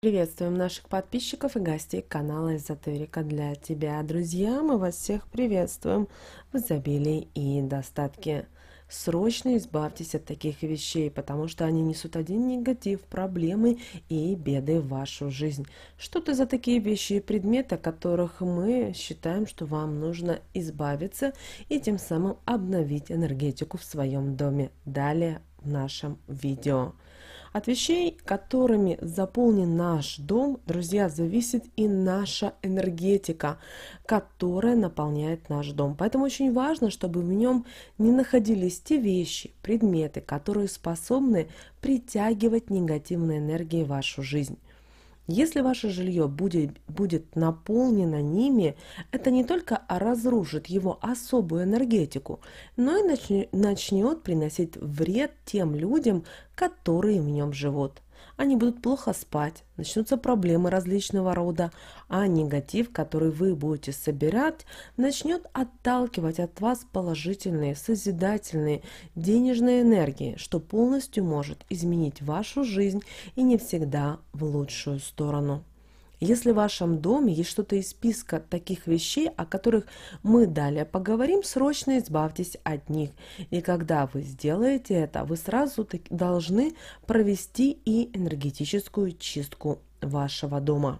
Приветствуем наших подписчиков и гостей канала Эзотерика для тебя. Друзья, мы вас всех приветствуем в изобилии и достатке. Срочно избавьтесь от таких вещей, потому что они несут один негатив, проблемы и беды в вашу жизнь. Что это за такие вещи и предметы, о которых мы считаем, что вам нужно избавиться и тем самым обновить энергетику в своем доме? Далее в нашем видео. От вещей, которыми заполнен наш дом, друзья, зависит и наша энергетика, которая наполняет наш дом. Поэтому очень важно, чтобы в нем не находились те вещи, предметы, которые способны притягивать негативные энергии в вашу жизнь. Если ваше жилье будет, будет наполнено ними, это не только разрушит его особую энергетику, но и начнет приносить вред тем людям, которые в нем живут. Они будут плохо спать, начнутся проблемы различного рода, а негатив, который вы будете собирать, начнет отталкивать от вас положительные, созидательные, денежные энергии, что полностью может изменить вашу жизнь и не всегда в лучшую сторону. Если в вашем доме есть что-то из списка таких вещей, о которых мы далее поговорим, срочно избавьтесь от них. И когда вы сделаете это, вы сразу должны провести и энергетическую чистку вашего дома.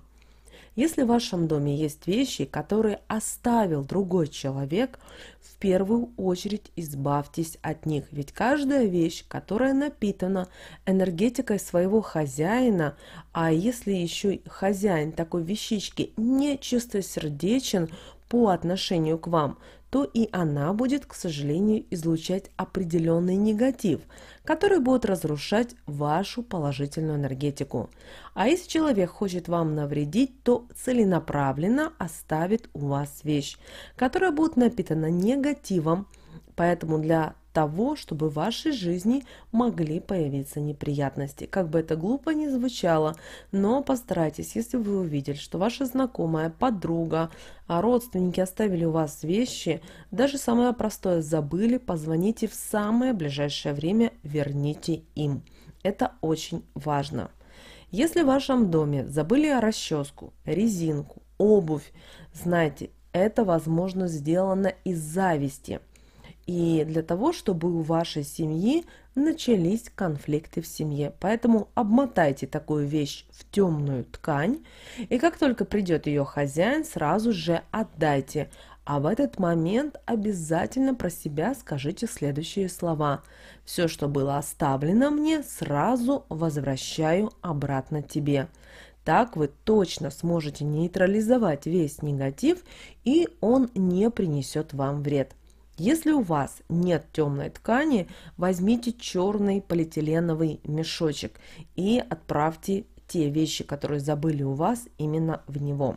Если в вашем доме есть вещи, которые оставил другой человек, в первую очередь избавьтесь от них, ведь каждая вещь, которая напитана энергетикой своего хозяина, а если еще хозяин такой вещички не чистосердечен по отношению к вам, то и она будет, к сожалению, излучать определенный негатив, который будет разрушать вашу положительную энергетику. А если человек хочет вам навредить, то целенаправленно оставит у вас вещь, которая будет напитана негативом, Поэтому для того, чтобы в вашей жизни могли появиться неприятности. Как бы это глупо ни звучало, но постарайтесь, если вы увидели, что ваша знакомая, подруга, а, родственники оставили у вас вещи, даже самое простое забыли, позвоните в самое ближайшее время, верните им. Это очень важно. Если в вашем доме забыли расческу, резинку, обувь, знайте, это, возможно, сделано из зависти – и для того, чтобы у вашей семьи начались конфликты в семье. Поэтому обмотайте такую вещь в темную ткань, и как только придет ее хозяин, сразу же отдайте. А в этот момент обязательно про себя скажите следующие слова. «Все, что было оставлено мне, сразу возвращаю обратно тебе». Так вы точно сможете нейтрализовать весь негатив, и он не принесет вам вред. Если у вас нет темной ткани, возьмите черный полиэтиленовый мешочек и отправьте те вещи, которые забыли у вас, именно в него.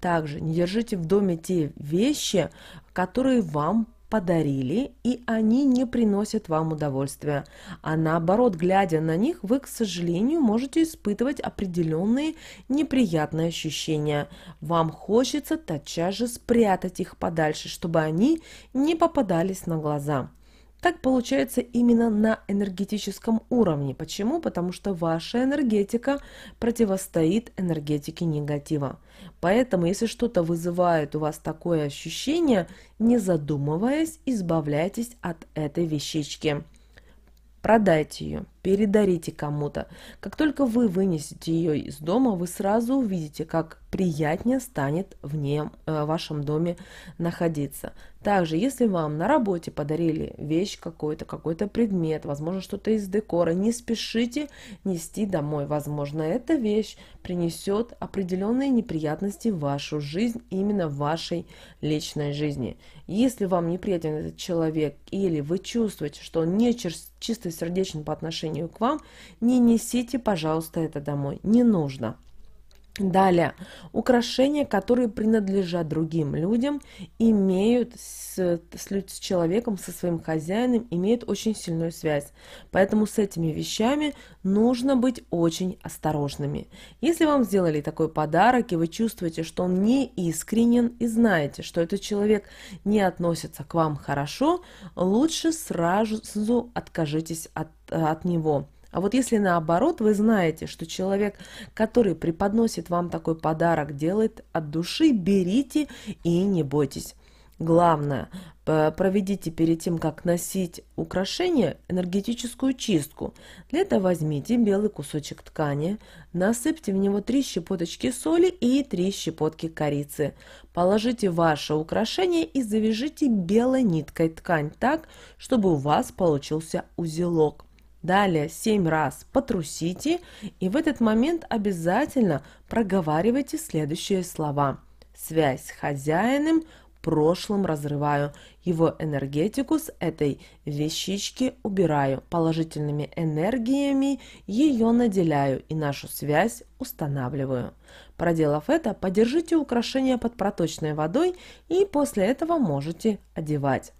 Также не держите в доме те вещи, которые вам подарили, и они не приносят вам удовольствия. А наоборот, глядя на них, вы, к сожалению, можете испытывать определенные неприятные ощущения. Вам хочется тотчас же спрятать их подальше, чтобы они не попадались на глаза. Так получается именно на энергетическом уровне. Почему? Потому что ваша энергетика противостоит энергетике негатива. Поэтому, если что-то вызывает у вас такое ощущение, не задумываясь, избавляйтесь от этой вещички. Продайте ее передарите кому-то. Как только вы вынесете ее из дома, вы сразу увидите, как приятнее станет в нем, э, в вашем доме находиться. Также, если вам на работе подарили вещь какой-то, какой-то предмет, возможно, что-то из декора, не спешите нести домой. Возможно, эта вещь принесет определенные неприятности в вашу жизнь, именно в вашей личной жизни. Если вам неприятен этот человек или вы чувствуете, что он не чистосердечен по отношению отношению к вам, не несите, пожалуйста, это домой. Не нужно. Далее, украшения, которые принадлежат другим людям, имеют с, с, с человеком, со своим хозяином, имеют очень сильную связь. Поэтому с этими вещами нужно быть очень осторожными. Если вам сделали такой подарок, и вы чувствуете, что он не искренен, и знаете, что этот человек не относится к вам хорошо, лучше сразу откажитесь от Э, от него. А вот если наоборот, вы знаете, что человек, который преподносит вам такой подарок, делает от души, берите и не бойтесь. Главное, проведите перед тем, как носить украшение, энергетическую чистку. Для этого возьмите белый кусочек ткани, насыпьте в него 3 щепоточки соли и 3 щепотки корицы. Положите ваше украшение и завяжите белой ниткой ткань так, чтобы у вас получился узелок. Далее 7 раз потрусите и в этот момент обязательно проговаривайте следующие слова. Связь с хозяином, прошлым разрываю, его энергетику с этой вещички убираю, положительными энергиями ее наделяю и нашу связь устанавливаю. Проделав это, подержите украшение под проточной водой и после этого можете одевать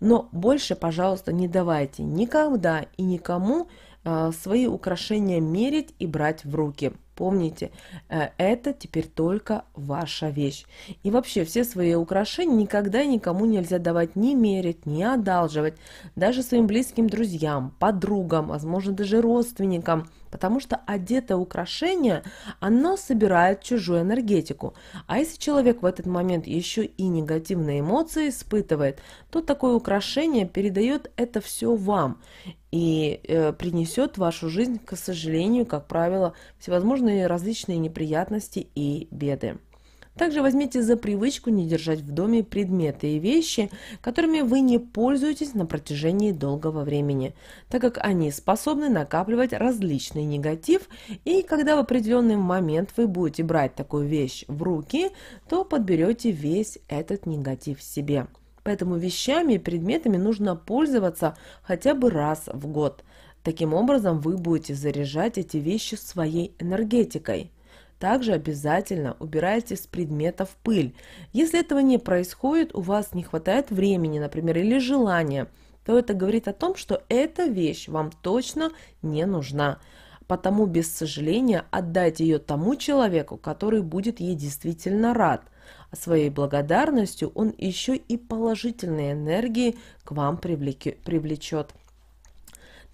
но больше, пожалуйста, не давайте никогда и никому э, свои украшения мерить и брать в руки. Помните, э, это теперь только ваша вещь. И вообще все свои украшения никогда никому нельзя давать ни мерить, ни одалживать. Даже своим близким друзьям, подругам, возможно, даже родственникам потому что одетое украшение, оно собирает чужую энергетику. А если человек в этот момент еще и негативные эмоции испытывает, то такое украшение передает это все вам и э, принесет в вашу жизнь, к сожалению, как правило, всевозможные различные неприятности и беды. Также возьмите за привычку не держать в доме предметы и вещи, которыми вы не пользуетесь на протяжении долгого времени, так как они способны накапливать различный негатив, и когда в определенный момент вы будете брать такую вещь в руки, то подберете весь этот негатив себе. Поэтому вещами и предметами нужно пользоваться хотя бы раз в год. Таким образом вы будете заряжать эти вещи своей энергетикой. Также обязательно убирайте с предметов пыль. Если этого не происходит, у вас не хватает времени, например, или желания, то это говорит о том, что эта вещь вам точно не нужна. Потому без сожаления отдайте ее тому человеку, который будет ей действительно рад. А своей благодарностью он еще и положительные энергии к вам привлечет.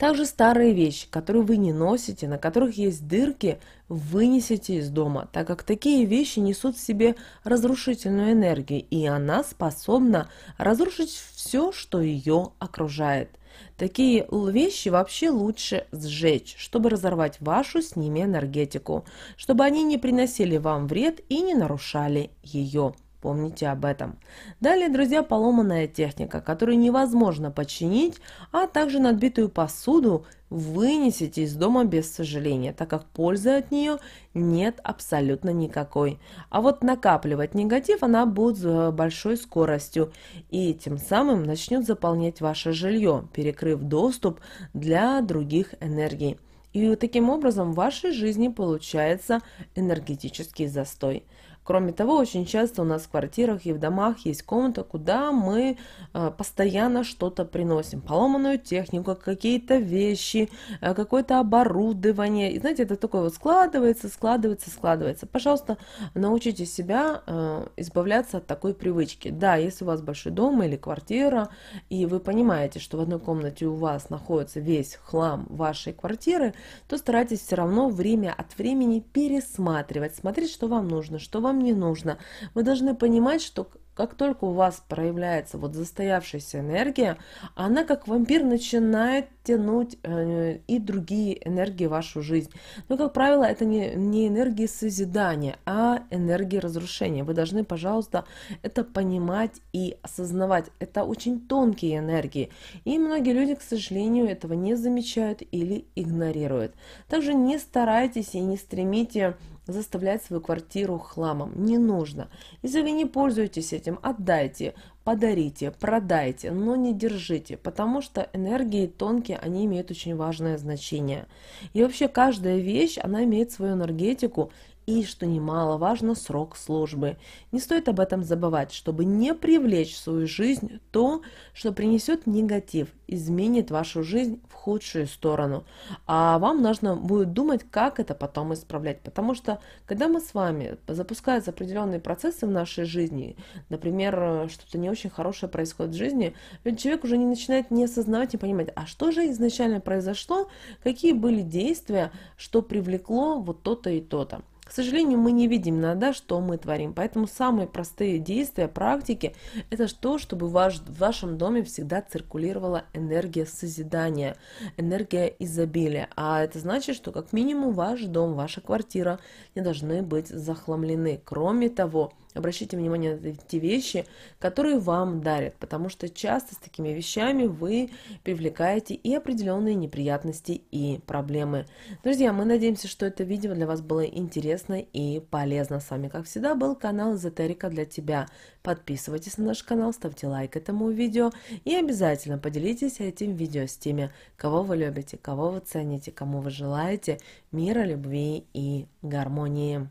Также старые вещи, которые вы не носите, на которых есть дырки, вынесите из дома, так как такие вещи несут в себе разрушительную энергию, и она способна разрушить все, что ее окружает. Такие вещи вообще лучше сжечь, чтобы разорвать вашу с ними энергетику, чтобы они не приносили вам вред и не нарушали ее. Помните об этом. Далее, друзья, поломанная техника, которую невозможно починить, а также надбитую посуду вынесите из дома без сожаления, так как пользы от нее нет абсолютно никакой. А вот накапливать негатив она будет с э, большой скоростью и тем самым начнет заполнять ваше жилье, перекрыв доступ для других энергий. И таким образом в вашей жизни получается энергетический застой. Кроме того, очень часто у нас в квартирах и в домах есть комната, куда мы э, постоянно что-то приносим. Поломанную технику, какие-то вещи, э, какое-то оборудование. И знаете, это такое вот складывается, складывается, складывается. Пожалуйста, научите себя э, избавляться от такой привычки. Да, если у вас большой дом или квартира, и вы понимаете, что в одной комнате у вас находится весь хлам вашей квартиры, то старайтесь все равно время от времени пересматривать, смотреть, что вам нужно, что вам вам не нужно. Вы должны понимать, что как только у вас проявляется вот застоявшаяся энергия, она как вампир начинает тянуть э, и другие энергии в вашу жизнь. Но, как правило, это не, не энергии созидания, а энергии разрушения. Вы должны, пожалуйста, это понимать и осознавать. Это очень тонкие энергии. И многие люди, к сожалению, этого не замечают или игнорируют. Также не старайтесь и не стремите заставлять свою квартиру хламом. Не нужно. Если вы не пользуетесь этим, отдайте, подарите, продайте, но не держите, потому что энергии тонкие, они имеют очень важное значение. И вообще каждая вещь, она имеет свою энергетику и, что немаловажно, срок службы. Не стоит об этом забывать, чтобы не привлечь в свою жизнь то, что принесет негатив, изменит вашу жизнь в худшую сторону. А вам нужно будет думать, как это потом исправлять. Потому что, когда мы с вами запускаются определенные процессы в нашей жизни, например, что-то не очень хорошее происходит в жизни, человек уже не начинает не осознавать, не понимать, а что же изначально произошло, какие были действия, что привлекло вот то-то и то-то. К сожалению, мы не видим иногда, что мы творим. Поэтому самые простые действия, практики – это то, чтобы ваш, в вашем доме всегда циркулировала энергия созидания, энергия изобилия. А это значит, что как минимум ваш дом, ваша квартира не должны быть захламлены. Кроме того, Обращайте внимание на те вещи, которые вам дарят, потому что часто с такими вещами вы привлекаете и определенные неприятности и проблемы. Друзья, мы надеемся, что это видео для вас было интересно и полезно. С вами, как всегда, был канал Эзотерика для тебя. Подписывайтесь на наш канал, ставьте лайк этому видео и обязательно поделитесь этим видео с теми, кого вы любите, кого вы цените, кому вы желаете мира, любви и гармонии.